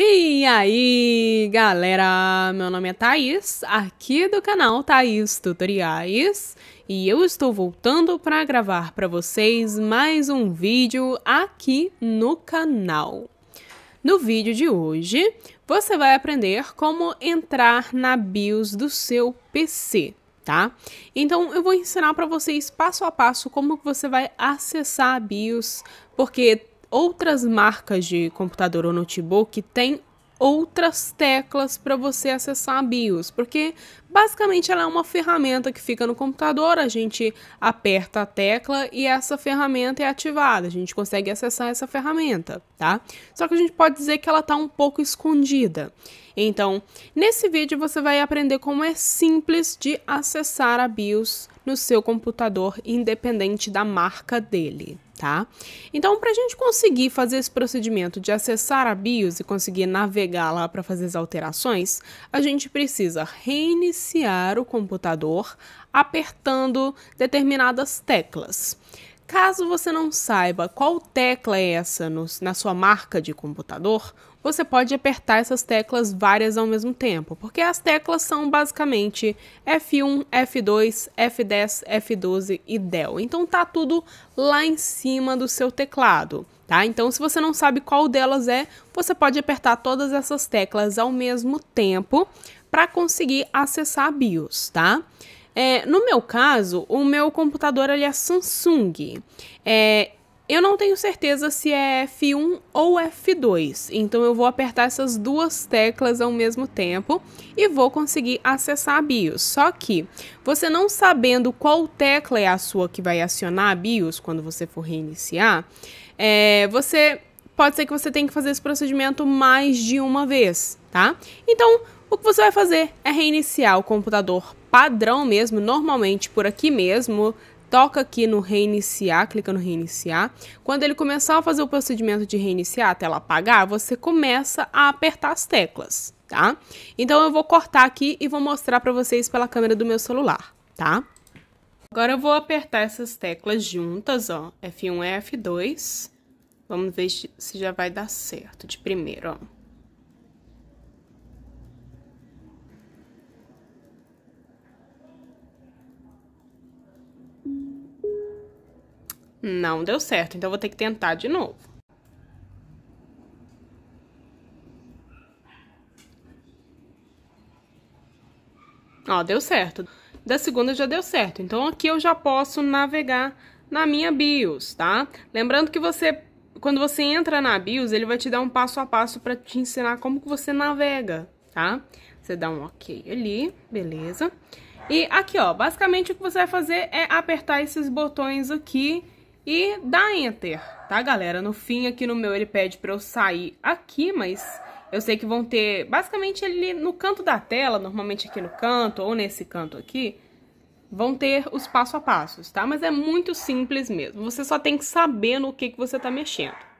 E aí, galera! Meu nome é Thaís, aqui do canal Thaís Tutoriais, e eu estou voltando para gravar para vocês mais um vídeo aqui no canal. No vídeo de hoje, você vai aprender como entrar na BIOS do seu PC, tá? Então, eu vou ensinar para vocês passo a passo como você vai acessar a BIOS, porque outras marcas de computador ou notebook que tem outras teclas para você acessar a BIOS, porque basicamente ela é uma ferramenta que fica no computador, a gente aperta a tecla e essa ferramenta é ativada, a gente consegue acessar essa ferramenta, tá? Só que a gente pode dizer que ela está um pouco escondida. Então, nesse vídeo você vai aprender como é simples de acessar a BIOS no seu computador, independente da marca dele tá? Então, para a gente conseguir fazer esse procedimento de acessar a BIOS e conseguir navegar lá para fazer as alterações, a gente precisa reiniciar o computador apertando determinadas teclas. Caso você não saiba qual tecla é essa no, na sua marca de computador, você pode apertar essas teclas várias ao mesmo tempo, porque as teclas são basicamente F1, F2, F10, F12 e DEL. Então tá tudo lá em cima do seu teclado, tá? Então se você não sabe qual delas é, você pode apertar todas essas teclas ao mesmo tempo para conseguir acessar a BIOS, tá? É, no meu caso, o meu computador ele é Samsung. É, eu não tenho certeza se é F1 ou F2, então eu vou apertar essas duas teclas ao mesmo tempo e vou conseguir acessar a BIOS. Só que você não sabendo qual tecla é a sua que vai acionar a BIOS quando você for reiniciar, é, você pode ser que você tenha que fazer esse procedimento mais de uma vez, tá? Então o que você vai fazer é reiniciar o computador padrão mesmo, normalmente por aqui mesmo, toca aqui no reiniciar, clica no reiniciar. Quando ele começar a fazer o procedimento de reiniciar a tela apagar, você começa a apertar as teclas, tá? Então eu vou cortar aqui e vou mostrar para vocês pela câmera do meu celular, tá? Agora eu vou apertar essas teclas juntas, ó, F1 e F2. Vamos ver se já vai dar certo de primeiro, ó. Não deu certo, então vou ter que tentar de novo. Ó, deu certo. Da segunda já deu certo, então aqui eu já posso navegar na minha BIOS, tá? Lembrando que você, quando você entra na BIOS, ele vai te dar um passo a passo para te ensinar como que você navega, tá? Você dá um ok ali, beleza. E aqui, ó, basicamente o que você vai fazer é apertar esses botões aqui e dá enter, tá galera? No fim aqui no meu ele pede para eu sair aqui, mas eu sei que vão ter basicamente ali no canto da tela, normalmente aqui no canto ou nesse canto aqui, vão ter os passo a passos, tá? Mas é muito simples mesmo, você só tem que saber no que, que você tá mexendo